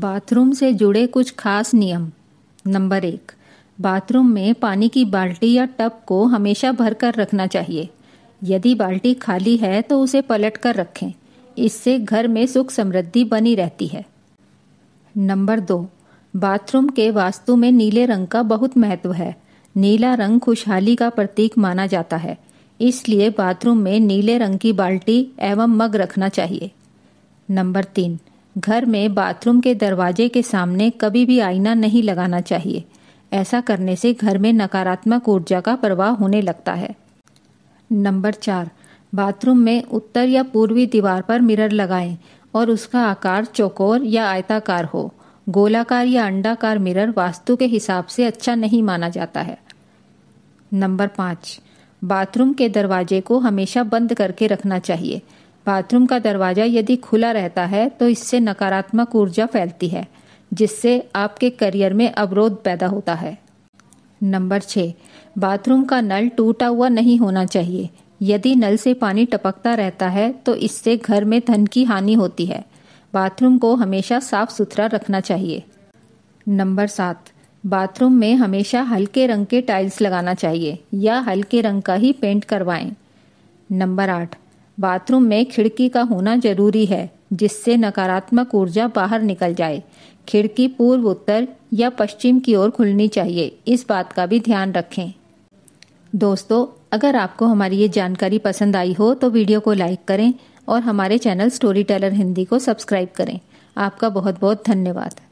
bathroom से जुड़े कुछ खास नियम नंबर एक बाथरूम में पानी की बाल्टी या टब को हमेशा भर कर रखना चाहिए यदि बाल्टी खाली है तो उसे पलट कर रखें इससे घर में सुख समृद्धि बनी रहती है नंबर दो बाथरूम के वास्तु में नीले रंग का बहुत महत्व है नीला रंग खुशहाली का प्रतीक माना जाता है इसलिए बाथरूम में नीले रंग की बाल्टी एवं मग रखना चाहिए नंबर तीन घर में बाथरूम के दरवाजे के सामने कभी भी आईना नहीं लगाना चाहिए ऐसा करने से घर में नकारात्मक ऊर्जा का प्रवाह होने लगता है नंबर चार बाथरूम में उत्तर या पूर्वी दीवार पर मिरर लगाएं और उसका आकार चौकोर या आयताकार हो गोलाकार या अंडाकार मिरर वास्तु के हिसाब से अच्छा नहीं माना जाता है नंबर पाँच बाथरूम के दरवाजे को हमेशा बंद करके रखना चाहिए बाथरूम का दरवाज़ा यदि खुला रहता है तो इससे नकारात्मक ऊर्जा फैलती है जिससे आपके करियर में अवरोध पैदा होता है नंबर छः बाथरूम का नल टूटा हुआ नहीं होना चाहिए यदि नल से पानी टपकता रहता है तो इससे घर में धन की हानि होती है बाथरूम को हमेशा साफ सुथरा रखना चाहिए नंबर सात बाथरूम में हमेशा हल्के रंग के टाइल्स लगाना चाहिए या हल्के रंग का ही पेंट करवाएं नंबर आठ बाथरूम में खिड़की का होना जरूरी है जिससे नकारात्मक ऊर्जा बाहर निकल जाए खिड़की पूर्व उत्तर या पश्चिम की ओर खुलनी चाहिए इस बात का भी ध्यान रखें दोस्तों अगर आपको हमारी ये जानकारी पसंद आई हो तो वीडियो को लाइक करें और हमारे चैनल स्टोरी टेलर हिंदी को सब्सक्राइब करें आपका बहुत बहुत धन्यवाद